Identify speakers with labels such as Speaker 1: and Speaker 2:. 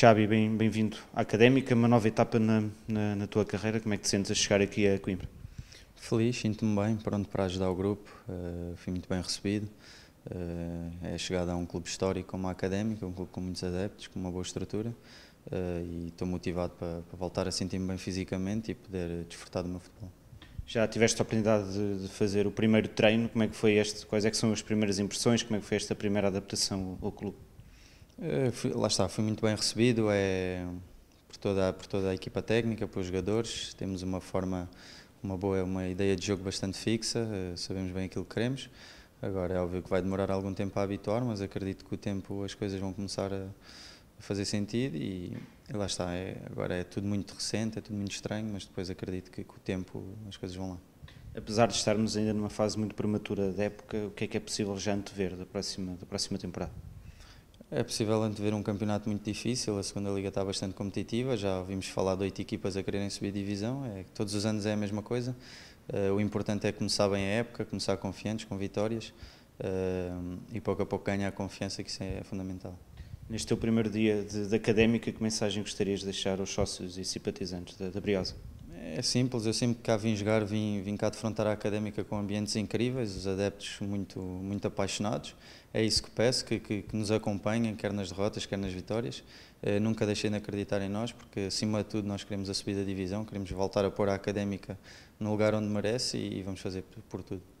Speaker 1: Xabi, bem-vindo bem à Académica, uma nova etapa na, na, na, tua carreira, como é que te sentes a chegar aqui a Coimbra? Feliz, sinto-me bem, pronto para ajudar o grupo, uh, fui muito bem
Speaker 2: recebido, uh, é a chegada a um clube histórico como a Académica, um clube com muitos adeptos, com uma
Speaker 1: boa estrutura uh, e estou motivado para, para voltar a sentir-me bem fisicamente e poder desfrutar do meu futebol. Já tiveste a oportunidade de, de, fazer o primeiro treino, como é que foi este, quais é que são as primeiras impressões, como é que foi esta primeira adaptação ao clube? Eh, lá está, fui
Speaker 2: muito bem recebido é, por, toda, por toda a equipa técnica, pelos jogadores. Temos uma forma, uma boa, uma ideia de jogo bastante fixa, eh, sabemos bem aquilo que queremos. Agora é óbvio que vai demorar algum tempo a habituar, mas acredito que o tempo as coisas vão começar a, a
Speaker 1: fazer sentido e, e lá está. É, agora é tudo muito recente, é tudo muito estranho, mas depois acredito que com o tempo as coisas vão lá. Apesar de estarmos ainda numa fase muito prematura da época, o que é que é possível já antever da próxima, da próxima temporada?
Speaker 2: É possível antever um campeonato muito difícil, a segunda liga está bastante competitiva, já ouvimos falar de oito equipas a quererem subir a divisão, é, todos os anos é a mesma coisa. Uh, o importante é começar bem a época, começar confiantes, com vitórias
Speaker 1: uh, e pouco a pouco ganhar a confiança, que isso é fundamental. Neste teu primeiro dia de, de académica, que mensagem gostarias de deixar aos sócios e simpatizantes da, da Briosa? É simples, eu sempre que cá vim jogar, vim, vim cá defrontar a académica com ambientes incríveis, os adeptos muito,
Speaker 2: muito apaixonados. É isso que peço, que, que, que nos acompanhem, quer nas derrotas, quer nas vitórias. Eh, nunca deixem de acreditar em nós, porque acima de tudo nós queremos a subida da divisão, queremos voltar a pôr a académica no lugar onde merece e, e vamos fazer por, por tudo.